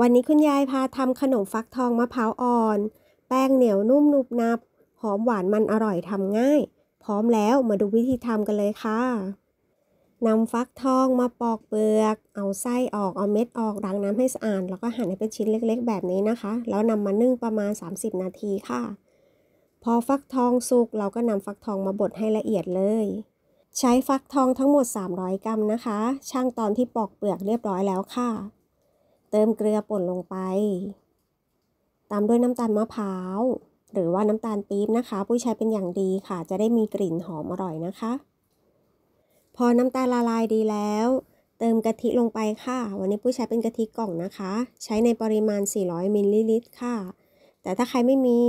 วันนี้คุณยายพาทำขนมฟักทองมะพร้าวอ่อน แป้งเหนียวนุ่มนุบนับ หอมหวานมันอร่อยทำง่าย พร้อมแล้วมาดูวิธีทำกันเลยค่ะ นำฟักทองมาปอกเปลือก เอาไส้ออก เอาเม็ดออกล้างน้ำให้สะอาด แล้วก็หั่นให้เป็นชิ้นเล็กๆ แบบนี้นะคะ แล้วนำมานึ่งประมาณ 30 นาทีค่ะ พอฟักทองสุกเราก็นำฟักทองมาบดให้ละเอียดเลย ใช้ฟักทองทั้งหมด 300 กรัมนะคะ ช่างตอนที่ปอกเปลือกเรียบร้อยแล้วค่ะเติมเกลือป่นลงไป ตามด้วยน้ำตาลมะพร้าวหรือว่าน้ำตาลปี๊บนะคะ ผู้ใช้เป็นอย่างดีค่ะ จะได้มีกลิ่นหอมอร่อยนะคะ พอน้ำตาลละลายดีแล้ว เติมกะทิลงไปค่ะ วันนี้ผู้ใช้เป็นกะทิกล่องนะคะ ใช้ในปริมาณ 400มิลลิลิตรค่ะ แต่ถ้าใครไม่มี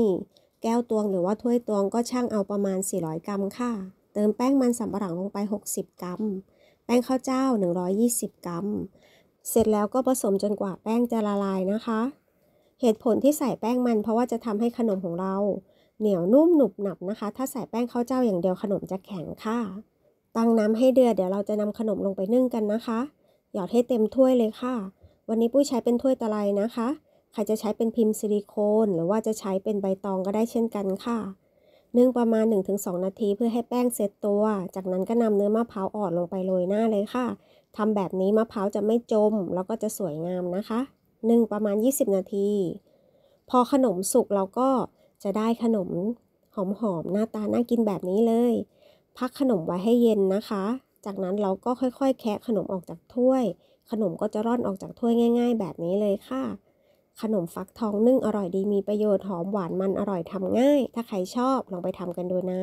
แก้วตวงหรือว่าถ้วยตวงก็ช่างเอาประมาณ 400 กรัม ค่ะ เติมแป้งมันสำปะหลังลงไป 60 กรัม แป้งข้าวเจ้า 120 กรัมเสร็จแล้วก็ผสมจนกว่าแป้งจะละลายนะคะ เหตุผลที่ใส่แป้งมันเพราะว่าจะทำให้ขนมของเรา เหนียวนุ่มหนุบหนับนะคะ ถ้าใส่แป้งข้าวเจ้าอย่างเดียวขนมจะแข็งค่ะตั้งน้ำให้เดือดเดี๋ยวเราจะนำขนมลงไปนึ่งกันนะคะ หยอดให้เต็มถ้วยเลยค่ะ วันนี้ปุ้ยใช้เป็นถ้วยตะไลนะคะ ใครจะใช้เป็นพิมพ์ซิลิโคนหรือว่าจะใช้เป็นใบตองก็ได้เช่นกันค่ะ นึ่งประมาณ 1-2 นาทีเพื่อให้แป้งเซตตัว จากนั้นก็นำเนื้อมะพร้าวอ่อนลงไปโรยหน้าเลยค่ะทำแบบนี้มะพร้าวจะไม่จมแล้วก็จะสวยงามนะคะนึ่งประมาณ 20 นาที พอขนมสุกเราก็จะได้ขนมหอมๆหน้าตาน่ากินแบบนี้เลย พักขนมไว้ให้เย็นนะคะ จากนั้นเราก็ค่อยๆแคะขนมออกจากถ้วย ขนมก็จะร่อนออกจากถ้วยง่าย ๆ แบบนี้เลยค่ะ ขนมฟักทอง นึ่งอร่อยดีมีประโยชน์หอม หวานมันอร่อยทำง่าย ถ้าใครชอบลองไปทำกันดูนะ